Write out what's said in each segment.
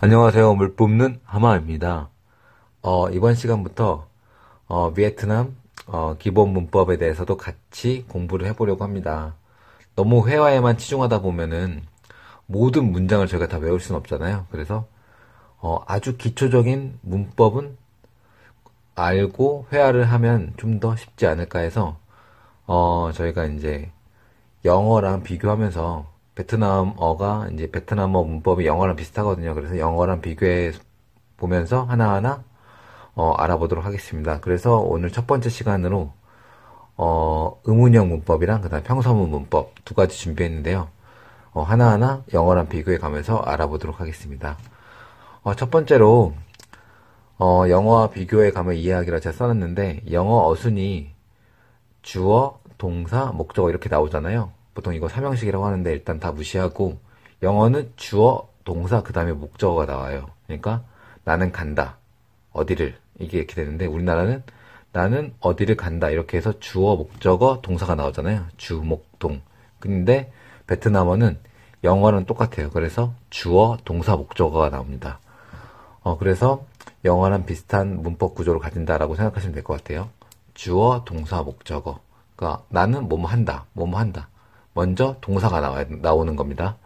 안녕하세요. 물뽑는 하마입니다. 어, 이번 시간부터 어, 베트남 어, 기본 문법에 대해서도 같이 공부를 해보려고 합니다. 너무 회화에만 치중하다 보면은 모든 문장을 저희가 다 외울 수는 없잖아요. 그래서 어, 아주 기초적인 문법은 알고 회화를 하면 좀 더 쉽지 않을까 해서 어, 저희가 이제 영어랑 비교하면서 베트남어가 이제 베트남어 문법이 영어랑 비슷하거든요. 그래서 영어랑 비교해 보면서 하나하나 어, 알아보도록 하겠습니다. 그래서 오늘 첫 번째 시간으로 어, 의문형 문법이랑 그다음 평서문 문법 두 가지 준비했는데요. 어, 하나하나 영어랑 비교해 가면서 알아보도록 하겠습니다. 어, 첫 번째로 어, 영어와 비교해 가며 이해하기라 제가 써놨는데 영어 어순이 주어, 동사, 목적어 이렇게 나오잖아요. 보통 이거 삼형식이라고 하는데 일단 다 무시하고 영어는 주어, 동사, 그 다음에 목적어가 나와요. 그러니까 나는 간다. 어디를. 이게 이렇게 되는데 우리나라는 나는 어디를 간다. 이렇게 해서 주어, 목적어, 동사가 나오잖아요. 주, 목, 동. 근데 베트남어는 영어는 똑같아요. 그래서 주어, 동사, 목적어가 나옵니다. 어, 그래서 영어랑 비슷한 문법 구조를 가진다라고 생각하시면 될 것 같아요. 주어, 동사, 목적어. 그러니까 나는 뭐뭐 한다, 뭐뭐 한다. 먼저 동사가 나와, 나오는 겁니다.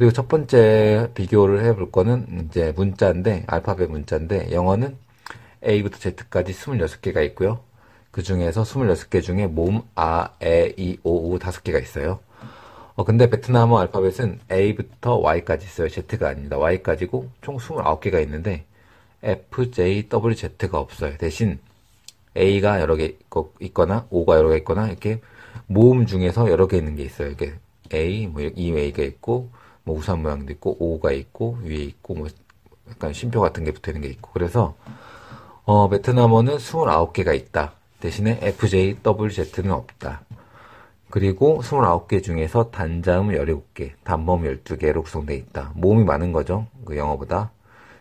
그리고 첫 번째 비교를 해 볼 거는 이제 문자인데, 알파벳 문자인데, 영어는 A부터 Z까지 26개가 있고요. 그 중에서 26개 중에 몸, 아, 에, 이, 오, 우 5개가 있어요. 어, 근데 베트남어 알파벳은 A부터 Y까지 있어요. Z가 아닙니다. Y까지고 총 29개가 있는데, F, J, W, Z가 없어요. 대신 A가 여러 개 있거나, O가 여러 개 있거나, 이렇게 모음 중에서 여러 개 있는 게 있어요. 이게 A, 뭐 E, A가 있고 뭐 우산 모양도 있고 O가 있고 위에 있고 뭐 약간 쉼표 같은 게 붙어 있는 게 있고 그래서 어, 베트남어는 29개가 있다. 대신에 FJ, WZ는 없다. 그리고 29개 중에서 단자음 17개, 단범 12개로 구성되어 있다. 모음이 많은 거죠. 그 영어보다.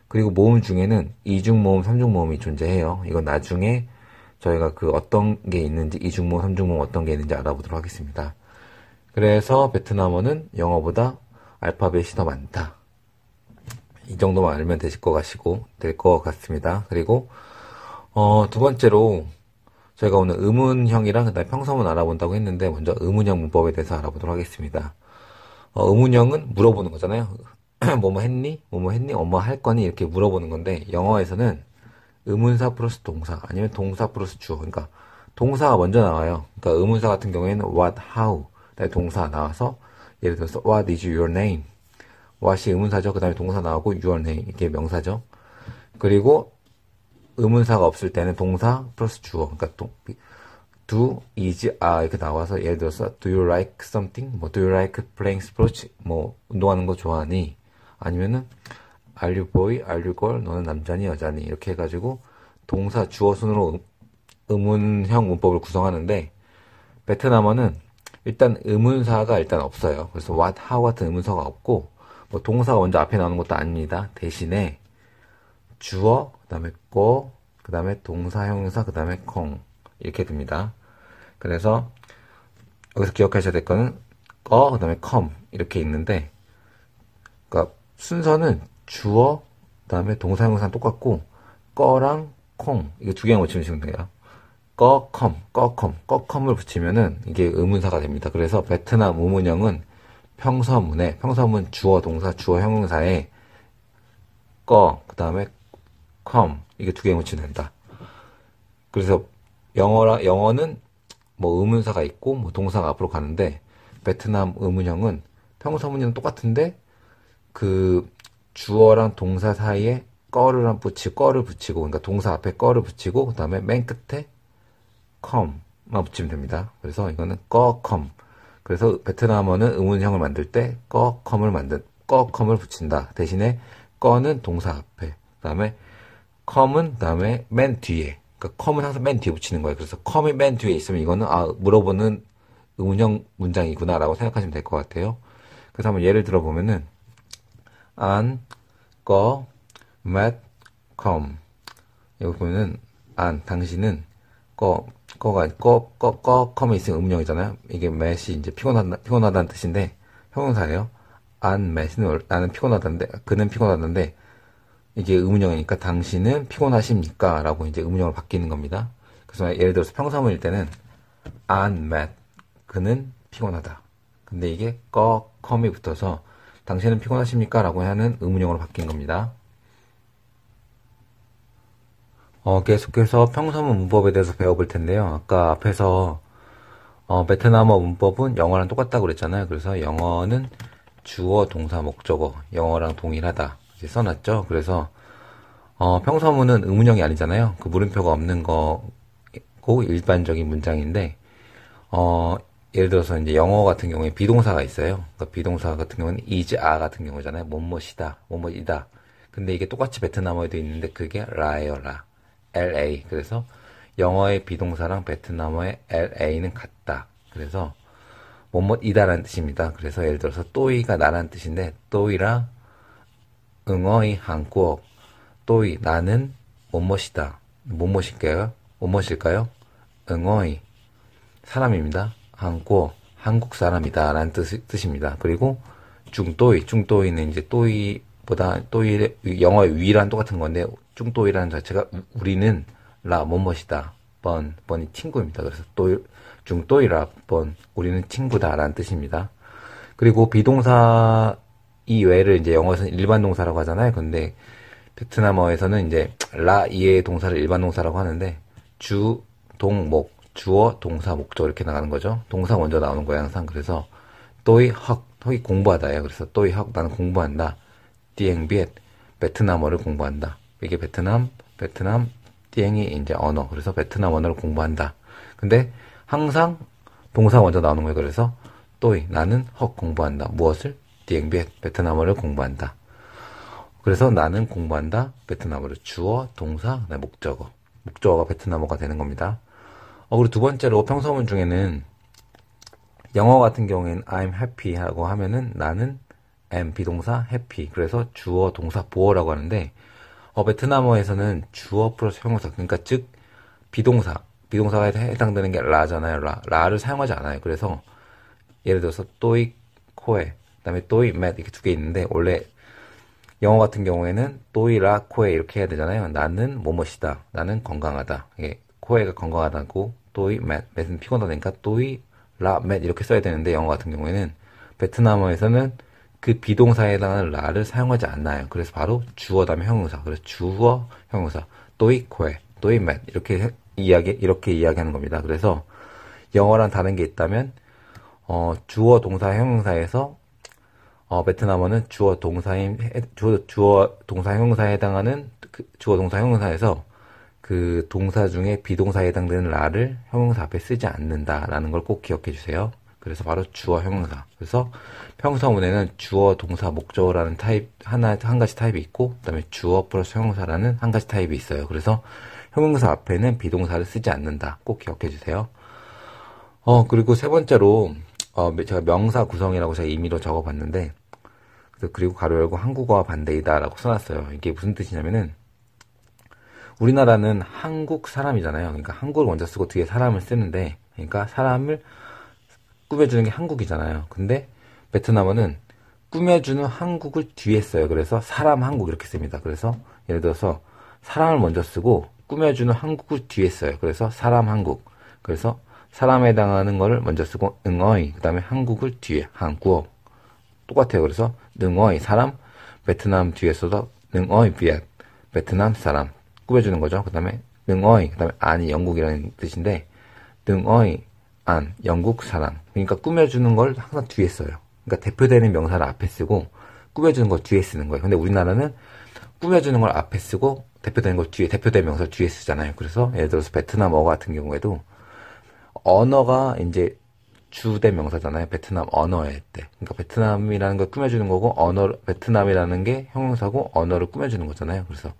그리고 모음 중에는 이중 모음, 삼중 모음이 존재해요. 이건 나중에 저희가 그 어떤 게 있는지 이중모, 삼중모 어떤 게 있는지 알아보도록 하겠습니다. 그래서 베트남어는 영어보다 알파벳이 더 많다. 이 정도만 알면 되실 것 같시고 될 것 같습니다. 그리고 어, 두 번째로 저희가 오늘 의문형이랑 그다음 평서문 알아본다고 했는데 먼저 의문형 문법에 대해서 알아보도록 하겠습니다. 어, 의문형은 물어보는 거잖아요. 뭐뭐 했니? 뭐뭐 했니? 엄마 할 거니? 이렇게 물어보는 건데 영어에서는 의문사 플러스 동사 아니면 동사 플러스 주어 그러니까 동사가 먼저 나와요. 그러니까 의문사 같은 경우에는 what, how 동사 나와서 예를 들어서 what is your name what이 의문사죠. 그 다음에 동사 나오고 your name 이게 명사죠. 그리고 의문사가 없을 때는 동사 플러스 주어 그러니까 동, do is a 아, 이렇게 나와서 예를 들어서 do you like something 뭐 do you like playing sports 뭐 운동하는 거 좋아하니 아니면은 are you boy, are you girl, 너는 남자니 여자니 이렇게 해가지고 동사 주어 순으로 의문형 음, 문법을 구성하는데 베트남어는 일단 의문사가 일단 없어요. 그래서 what, how 같은 의문사가 없고 뭐 동사가 먼저 앞에 나오는 것도 아닙니다. 대신에 주어, 그 다음에 꼬, 그 다음에 동사, 형용사, 그 다음에 콩 이렇게 됩니다. 그래서 여기서 기억하셔야 될 거는 꺼, 그 다음에 컴 이렇게 있는데 그러니까 순서는 주어, 그 다음에 동사형용사 똑같고, 꺼랑 콩. 이거 두 개만 붙이면 돼요. 꺼 컴, 꺼 컴, 꺼 컴을 붙이면은 이게 의문사가 됩니다. 그래서 베트남 우문형은 평서문에, 평서문 주어, 동사, 주어, 형용사에 꺼, 그 다음에 컴. 이게 두개 붙이면 된다. 그래서 영어라, 영어는 뭐 의문사가 있고, 뭐 동사가 앞으로 가는데, 베트남 의문형은 평서문이랑 똑같은데, 그 주어랑 동사 사이에 꺼를한 붙이고 거를 붙이고 그러니까 동사 앞에 꺼를 붙이고 그 다음에 맨 끝에 come만 붙이면 됩니다. 그래서 이거는 꺼 come. 그래서 베트남어는 의문형을 만들 때꺼 come을 만든 꺼 come을 붙인다. 대신에 꺼는 동사 앞에 그 다음에 come은 그 다음에 맨 뒤에 그러니까 come은 항상 맨 뒤에 붙이는 거예요. 그래서 come이 맨 뒤에 있으면 이거는 아 물어보는 의문형 문장이구나라고 생각하시면 될 것 같아요. 그래서 한번 예를 들어 보면은 안 거맷컴 t c 여기 보면은 안 당신은 거 거가 거거거컴 o 이 있으면 음영이잖아요. 이게 맷이 이제 피곤하다 피곤하다는 뜻인데 형용사예요. 안맷은 나는 피곤하다는데 그는 피곤하다는데 이게 의문형이니까 당신은 피곤하십니까? 라고 이제 의문형으로 바뀌는 겁니다. 그래서 예를 들어서 평사문일 때는 안 m m 그는 피곤하다. 근데 이게 거, 컴이 붙어서 당신은 피곤하십니까? 라고 하는 의문형으로 바뀐 겁니다. 어, 계속해서 평서문 문법에 대해서 배워볼 텐데요. 아까 앞에서 어, 베트남어 문법은 영어랑 똑같다고 그랬잖아요. 그래서 영어는 주어, 동사, 목적어, 영어랑 동일하다 이제 써놨죠. 그래서 어, 평서문은 의문형이 아니잖아요. 그 물음표가 없는 거고 일반적인 문장인데 어, 예를 들어서 이제 영어 같은 경우에 비동사가 있어요. 그러니까 비동사 같은 경우는 is, a 같은 경우잖아요. 뭐뭐이다 뭐뭐이다. 근데 이게 똑같이 베트남어에도 있는데 그게 라에어라, la. 그래서 영어의 비동사랑 베트남어의 la는 같다. 그래서 뭐뭐이다라는 뜻입니다. 그래서 예를 들어서 또이가 나라는 뜻인데 또이랑 응어이 한국어 또이 나는 뭐뭐이다뭐뭐일까요뭐뭐일까요응어이 사람입니다. 한국, 한국 사람이다 라는 뜻, 뜻입니다. 그리고 중또이, 중또이는 이제 또이보다 또이 영어의 위란 똑같은 건데 중또이라는 자체가 우리는 라 뭐뭇이다 번 번이 친구입니다. 그래서 또이 중또이라 번 우리는 친구다라는 뜻입니다. 그리고 비동사 이외를 이제 영어에서는 일반 동사라고 하잖아요. 근데 베트남어에서는 이제 라 이의 동사를 일반 동사라고 하는데 주 동목 주어, 동사, 목적 이렇게 나가는 거죠. 동사 먼저 나오는 거야 항상. 그래서 또이 헉, 헉이 공부하다예요. 그래서 또이 헉, 나는 공부한다. 띠앵비엣, 베트남어를 공부한다. 이게 베트남, 베트남, 띠앵이 이제 언어. 그래서 베트남 어를 공부한다. 근데 항상 동사 먼저 나오는 거예요. 그래서 또이 나는 헉 공부한다. 무엇을? 띠앵비엣, 베트남어를 공부한다. 그래서 나는 공부한다. 베트남어를 주어, 동사, 목적어. 목적어가 베트남어가 되는 겁니다. 어, 그리고 두 번째로 평소문 중에는 영어 같은 경우에는 I'm happy 하고 하면은 나는 am 비동사 happy 그래서 주어 동사 보어라고 하는데 어, 베트남어에서는 주어 플러스 형용사 그러니까 즉 비동사 비동사가 해당되는 게 라잖아요 라 라를 사용하지 않아요 그래서 예를 들어서 또이 코에 그다음에 또이 맷 이렇게 두 개 있는데 원래 영어 같은 경우에는 또이 라 코에 이렇게 해야 되잖아요 나는 뭐뭐시다 나는 건강하다 예, 코에가 건강하다고 또이 맷, 맷은 피곤하다니까 또이 라, 맷 이렇게 써야 되는데 영어 같은 경우에는 베트남어에서는 그 비동사에 해당하는 라를 사용하지 않나요. 그래서 바로 주어 다음에 형용사. 그래서 주어 형용사. 또이 코에, 또이 맷 이렇게 이야기 이렇게 이야기하는 겁니다. 그래서 영어랑 다른 게 있다면 어, 주어 동사 형용사에서 어, 베트남어는 주어 동사인 주어, 주어 동사 형용사에 해당하는 그 주어 동사 형용사에서 그 동사 중에 비동사에 해당되는 라를 형용사 앞에 쓰지 않는다라는 걸 꼭 기억해 주세요. 그래서 바로 주어 형용사. 그래서 평서문에는 주어 동사 목적어라는 타입 하나 한 가지 타입이 있고 그다음에 주어 플러스 형용사라는 한 가지 타입이 있어요. 그래서 형용사 앞에는 비동사를 쓰지 않는다. 꼭 기억해 주세요. 어 그리고 세 번째로 어 제가 명사 구성이라고 제가 임의로 적어봤는데 그리고 가로 열고 한국어와 반대이다라고 써놨어요. 이게 무슨 뜻이냐면은 우리나라는 한국 사람이잖아요. 그러니까 한국을 먼저 쓰고 뒤에 사람을 쓰는데, 그러니까 사람을 꾸며주는 게 한국이잖아요. 근데 베트남어는 꾸며주는 한국을 뒤에 써요. 그래서 사람 한국 이렇게 씁니다. 그래서 예를 들어서 사람을 먼저 쓰고 꾸며주는 한국을 뒤에 써요. 그래서 사람 한국. 그래서 사람에 해당하는 거를 먼저 쓰고 응어이 그다음에 한국을 뒤에 한국어 똑같아요. 그래서 능어이 사람 베트남 뒤에 써서 능어이 비엣 베트남 사람 꾸며주는 거죠. 그 다음에 능어이, 그 다음에 안이 영국이라는 뜻인데 능어이, 안, 영국 사랑. 그러니까 꾸며주는 걸 항상 뒤에 써요. 그러니까 대표되는 명사를 앞에 쓰고 꾸며주는 걸 뒤에 쓰는 거예요. 근데 우리나라는 꾸며주는 걸 앞에 쓰고 대표되는 걸 뒤에, 대표된 명사 뒤에 쓰잖아요. 그래서 예를 들어서 베트남어 같은 경우에도 언어가 이제 주된 명사잖아요. 베트남 언어의 때. 그러니까 베트남이라는 걸 꾸며주는 거고, 언어, 베트남이라는 게 형용사고, 언어를 꾸며주는 거잖아요. 그래서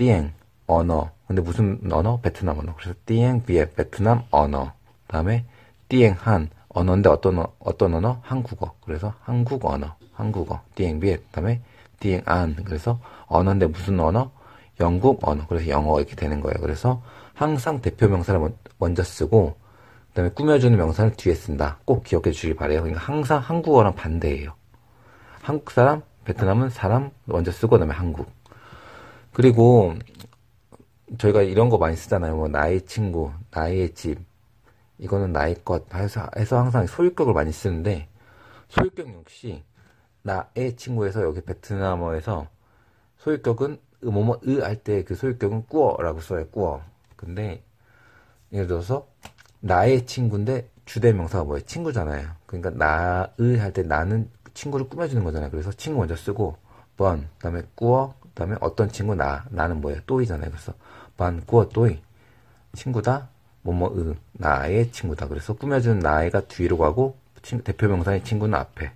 띠엥 언어. 근데 무슨 언어? 베트남 언어. 그래서 띠엥 비에 베트남 언어. 그 다음에 띠엥 한 언어인데 어떤 어떤 언어? 한국어. 그래서 한국 언어. 한국어. 띠엥 비에 그다음에 띠엥 안. 그래서 언어인데 무슨 언어? 영국 언어. 그래서 영어 이렇게 되는 거예요. 그래서 항상 대표 명사를 먼저 쓰고 그다음에 꾸며주는 명사를 뒤에 쓴다. 꼭 기억해 주시길 바래요. 그러니까 항상 한국어랑 반대예요. 한국 사람, 베트남은 사람 먼저 쓰고 그다음에 한국. 그리고 저희가 이런 거 많이 쓰잖아요. 뭐 나의 친구, 나의 집, 이거는 나의 것 해서, 해서 항상 소유격을 많이 쓰는데 소유격 역시 나의 친구에서 여기 베트남어에서 소유격은 뭐뭐 으 할 때 그 소유격은 꾸어라고 써요. 꾸어. 근데 예를 들어서 나의 친구인데 주대명사가 뭐예요? 친구잖아요. 그러니까 나의 할 때 나는 친구를 꾸며주는 거잖아요. 그래서 친구 먼저 쓰고 번 그다음에 꾸어 다음에 어떤 친구 나 나는 뭐야 또이잖아요. 그래서 반꾸어 또이 친구다 뭐뭐으 나의 친구다. 그래서 꾸며준 나이가 뒤로 가고 대표 명사의 친구는 앞에.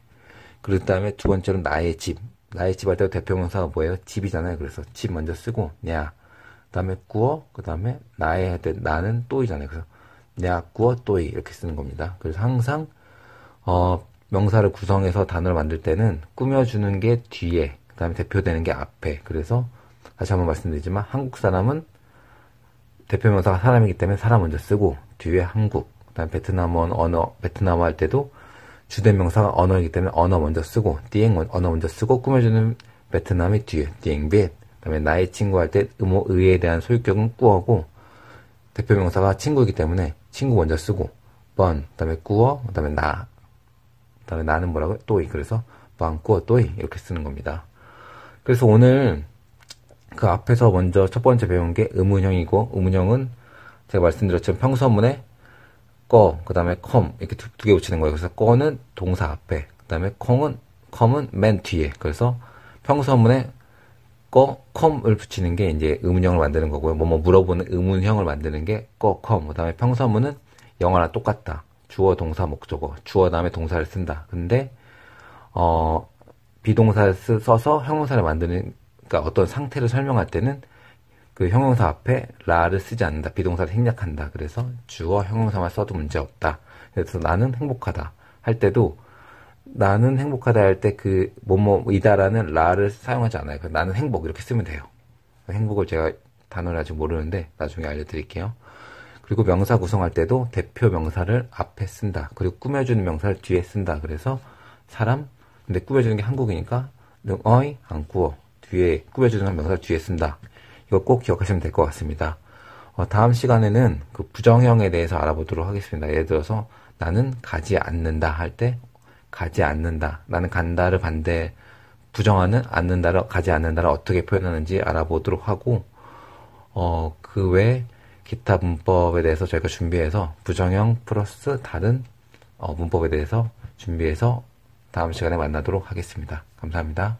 그 다음에 두 번째로 나의 집. 나의 집 할 때 대표 명사가 뭐예요? 집이잖아요. 그래서 집 먼저 쓰고 냐. 그다음에 꾸어 그다음에 나의 할 때 나는 또이잖아요. 그래서 내냐 꾸어 또이 이렇게 쓰는 겁니다. 그래서 항상 어 명사를 구성해서 단어를 만들 때는 꾸며주는 게 뒤에 그다음에 대표되는 게 앞에. 그래서 다시 한번 말씀드리지만 한국 사람은 대표명사가 사람이기 때문에 사람 먼저 쓰고 뒤에 한국. 그다음 에 베트남어 언어 베트남어 할 때도 주된명사가 언어이기 때문에 언어 먼저 쓰고 띠엥 언어 먼저 쓰고 꾸며주는 베트남이 뒤에 띠엥빗. 그다음에 나의 친구 할때 음호 의에 대한 소유격은 꾸어고 대표명사가 친구이기 때문에 친구 먼저 쓰고 번 그다음에 꾸어 그다음에 나 그다음에 나는 뭐라고 또이 그래서 번, 꾸어 또이 이렇게 쓰는 겁니다. 그래서 오늘 그 앞에서 먼저 첫 번째 배운 게 음운형이고 음운형은 제가 말씀드렸지만 평서문에 꺼그 다음에 컴 이렇게 두 개 붙이는 거예요. 그래서 꺼는 동사 앞에, 그 다음에 컴은 컴은 맨 뒤에. 그래서 평서문에 꺼 컴을 붙이는 게 이제 음운형을 만드는 거고요. 뭐뭐 뭐 물어보는 음운형을 만드는 게 꺼 컴. 그 다음에 평서문은 영어랑 똑같다. 주어, 동사, 목적어. 뭐 주어 다음에 동사를 쓴다. 근데 어 비동사 써서 형용사를 만드는 그러니까 어떤 상태를 설명할 때는 그 형용사 앞에 라를 쓰지 않는다. 비동사를 생략한다. 그래서 주어 형용사만 써도 문제 없다. 그래서 나는 행복하다 할 때도 나는 행복하다 할 때 그 뭐뭐이다라는 라를 사용하지 않아요. 그러니까 나는 행복 이렇게 쓰면 돼요. 행복을 제가 단어를 아직 모르는데 나중에 알려드릴게요. 그리고 명사 구성할 때도 대표 명사를 앞에 쓴다. 그리고 꾸며주는 명사를 뒤에 쓴다. 그래서 사람, 근데 꾸며주는 게 한국이니까 능 어이 안 꾸어 뒤에 꾸며주는 명사 뒤에 쓴다. 이거 꼭 기억하시면 될 것 같습니다. 어, 다음 시간에는 그 부정형에 대해서 알아보도록 하겠습니다. 예를 들어서 나는 가지 않는다 할 때 가지 않는다. 나는 간다를 반대 부정하는 않는다를 가지 않는다를 어떻게 표현하는지 알아보도록 하고 어, 그 외에 기타 문법에 대해서 저희가 준비해서 부정형 플러스 다른 어, 문법에 대해서 준비해서 다음 시간에 만나도록 하겠습니다. 감사합니다.